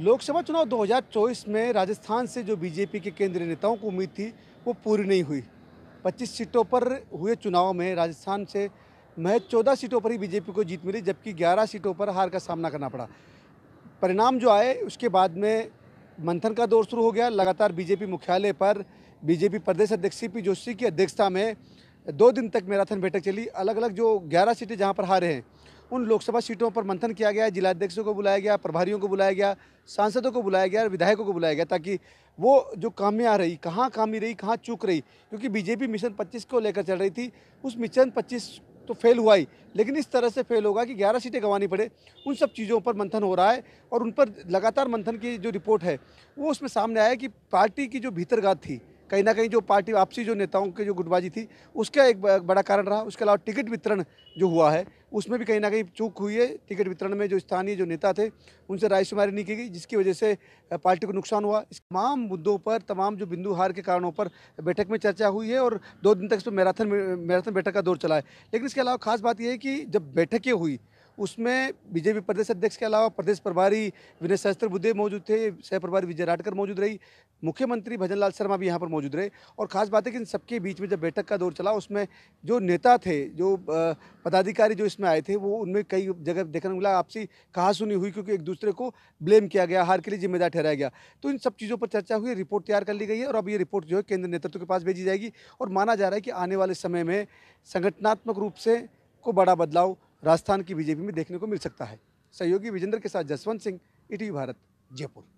लोकसभा चुनाव 2024 में राजस्थान से जो बीजेपी के केंद्रीय नेताओं को उम्मीद थी वो पूरी नहीं हुई 25 सीटों पर हुए चुनाव में राजस्थान से महज 14 सीटों पर ही बीजेपी को जीत मिली जबकि 11 सीटों पर हार का सामना करना पड़ा परिणाम जो आए उसके बाद में मंथन का दौर शुरू हो गया लगातार बीजेपी मुख्यालय पर बीजेपी प्रदेश अध्यक्ष सी जोशी की अध्यक्षता में दो दिन तक मैराथन बैठक चली अलग अलग जो ग्यारह सीटें जहाँ पर हारे हैं उन लोकसभा सीटों पर मंथन किया गया जिलाध्यक्षों को बुलाया गया प्रभारियों को बुलाया गया सांसदों को बुलाया गया और विधायकों को बुलाया गया ताकि वो जो कामियाँ रही कहाँ कामी रही कहाँ चूक रही क्योंकि बीजेपी मिशन पच्चीस को लेकर चल रही थी उस मिशन पच्चीस तो फेल हुआ ही लेकिन इस तरह से फेल होगा कि 11 सीटें गंवानी पड़े उन सब चीज़ों पर मंथन हो रहा है और उन पर लगातार मंथन की जो रिपोर्ट है वो उसमें सामने आया कि पार्टी की जो भीतरगात थी कहीं ना कहीं जो पार्टी आपसी जो नेताओं की जो गुटबाजी थी उसका एक बड़ा कारण रहा उसके अलावा टिकट वितरण जो हुआ है उसमें भी कहीं ना कहीं चूक हुई है टिकट वितरण में जो स्थानीय जो नेता थे उनसे रायशुमारी नहीं की गई जिसकी वजह से पार्टी को नुकसान हुआ इस तमाम मुद्दों पर तमाम जो बिंदु हार के कारणों पर बैठक में चर्चा हुई है और दो दिन तक इस पर मैराथन मैराथन बैठक का दौर चला है लेकिन इसके अलावा खास बात यह है कि जब बैठकें हुई उसमें बीजेपी प्रदेश अध्यक्ष के अलावा प्रदेश प्रभारी विनय सहस्त्र मौजूद थे सह प्रभारी विजय राठकर मौजूद रही मुख्यमंत्री भजन लाल शर्मा भी यहाँ पर मौजूद रहे और खास बात है कि इन सबके बीच में जब बैठक का दौर चला उसमें जो नेता थे जो पदाधिकारी जो इसमें आए थे वो उनमें कई जगह देखने को मिला आपसी कहा सुनी हुई क्योंकि एक दूसरे को ब्लेम किया गया हार के लिए जिम्मेदार ठहराया गया तो इन सब चीज़ों पर चर्चा हुई रिपोर्ट तैयार कर ली गई है और अब ये रिपोर्ट जो है केंद्र नेतृत्व के पास भेजी जाएगी और माना जा रहा है कि आने वाले समय में संगठनात्मक रूप से को बड़ा बदलाव राजस्थान की बीजेपी में देखने को मिल सकता है सहयोगी विजेंद्र के साथ जसवंत सिंह इटी भारत जयपुर